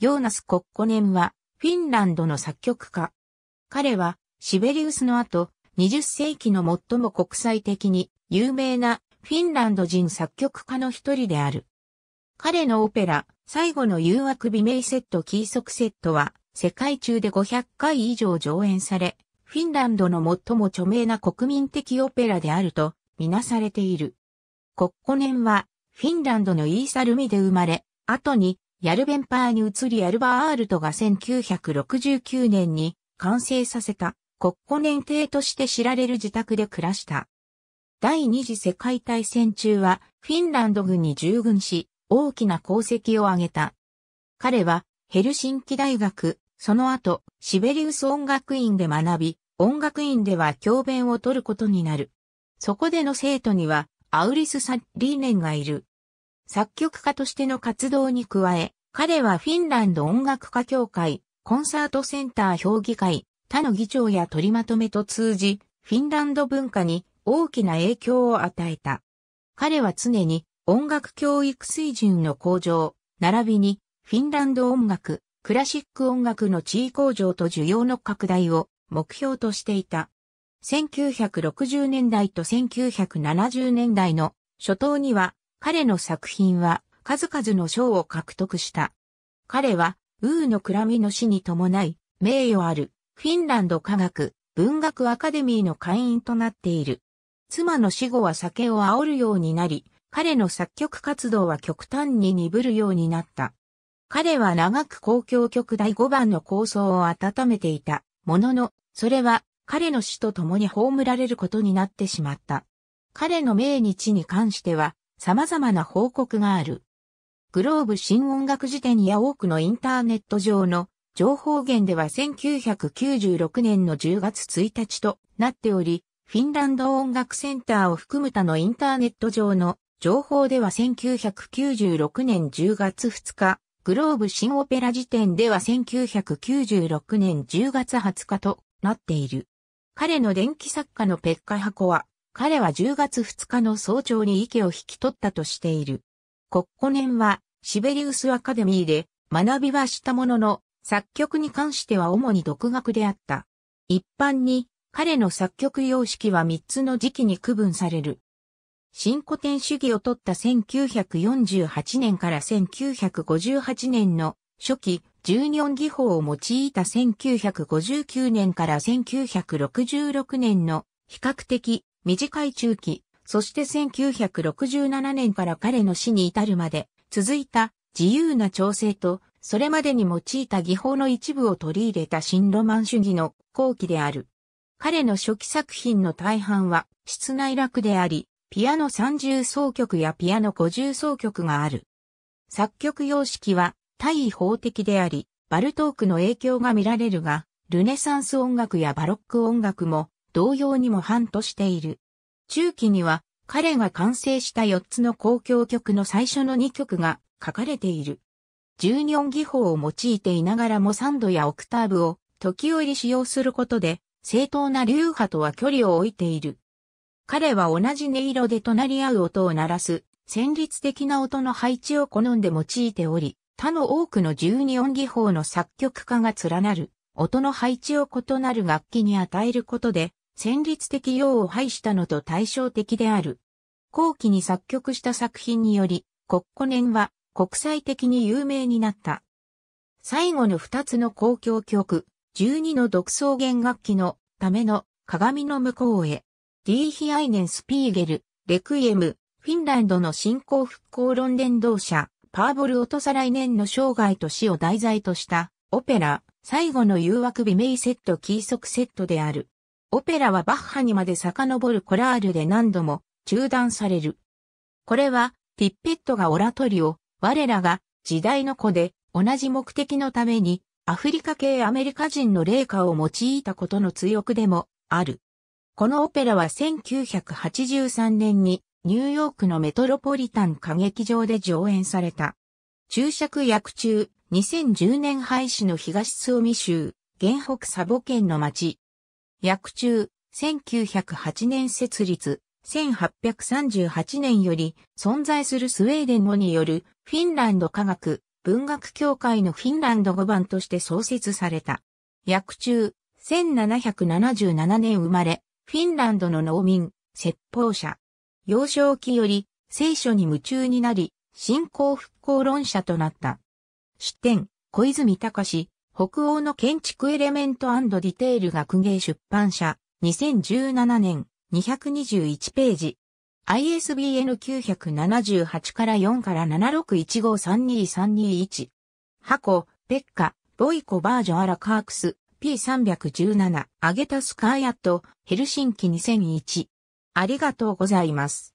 ヨーナス・コッコネンは、フィンランドの作曲家。彼は、シベリウスの後、20世紀の最も国際的に有名なフィンランド人作曲家の一人である。彼のオペラ、最後の誘惑美名セットキーソクセットは、世界中で500回以上上演され、フィンランドの最も著名な国民的オペラであると、みなされている。コッコネンは、フィンランドのイーサルミで生まれ、後にヤルベンパーに移りアルバーアルトが1969年に完成させた国庫年帝として知られる自宅で暮らした。第二次世界大戦中はフィンランド軍に従軍し大きな功績を挙げた。彼はヘルシンキ大学、その後シベリウス音楽院で学び、音楽院では教鞭を取ることになる。そこでの生徒にはアウリス・サッリーネンがいる。作曲家としての活動に加え、彼はフィンランド音楽家協会、コンサートセンター評議会、他の議長や取りまとめと通じ、フィンランド文化に大きな影響を与えた。彼は常に音楽教育水準の向上、並びにフィンランド音楽、クラシック音楽の地位向上と需要の拡大を目標としていた。1960年代と1970年代の初頭には彼の作品は数々の賞を獲得した。彼は、ウーの暗ラの死に伴い、名誉ある、フィンランド科学、文学アカデミーの会員となっている。妻の死後は酒を煽るようになり、彼の作曲活動は極端に鈍るようになった。彼は長く公共曲第5番の構想を温めていた、ものの、それは彼の死と共に葬られることになってしまった。彼の命日に関しては、様々な報告がある。グローブ新音楽辞典や多くのインターネット上の情報源では1996年の10月1日となっており、フィンランド音楽センターを含む他のインターネット上の情報では1996年10月2日、グローブ新オペラ辞典では1996年10月20日となっている。彼の電気作家のペッカ箱は、彼は10月2日の早朝に息を引き取ったとしている。国庫年は、シベリウスアカデミーで学びはしたものの、作曲に関しては主に独学であった。一般に、彼の作曲様式は3つの時期に区分される。新古典主義を取った1948年から1958年の初期、14技法を用いた1959年から1966年の比較的短い中期、そして1967年から彼の死に至るまで続いた自由な調整と、それまでに用いた技法の一部を取り入れた新ロマン主義の後期である。彼の初期作品の大半は室内楽であり、ピアノ三重奏曲やピアノ五重奏曲がある。作曲様式は対位法的であり、バルトークの影響が見られるが、ルネサンス音楽やバロック音楽も同様にも反としている。中期には彼が完成した4つの公共曲の最初の2曲が書かれている。12音技法を用いていながらも3度やオクターブを時折使用することで正当な流派とは距離を置いている。彼は同じ音色で隣り合う音を鳴らす旋律的な音の配置を好んで用いており、他の多くの12音技法の作曲家が連なる音の配置を異なる楽器に与えることで戦慄的用を排したのと対照的である。後期に作曲した作品により、国庫年は国際的に有名になった。最後の二つの公共曲、12の独創弦楽器のための鏡の向こうへ、ディーヒアイネンスピーゲル、レクイエム、フィンランドの新興復興論伝道者、パーボル・オトサライネンの生涯と死を題材とした、オペラ、最後の誘惑美名セットキーソクセットである。オペラはバッハにまで遡るコラールで何度も中断される。これは、ティッペットがオラトリオ、我らが時代の子で同じ目的のためにアフリカ系アメリカ人の霊歌を用いたことの追憶でもある。このオペラは1983年にニューヨークのメトロポリタン歌劇場で上演された。注釈役中、2010年廃止の東スオミ州、原北サボ県の町、薬中、1908年設立、1838年より存在するスウェーデン語によるフィンランド科学文学協会のフィンランド語版として創設された。薬中、1777年生まれ、フィンランドの農民、説法者。幼少期より聖書に夢中になり、信仰復興論者となった。出典、小泉隆、北欧の建築エレメントディテール学芸出版社、2017年、221ページ。ISBN 978から4から761532321。コ、ペッカ、ボイコバージョアラカークス、P317、アゲタスカーヤット、ヘルシンキ2001。ありがとうございます。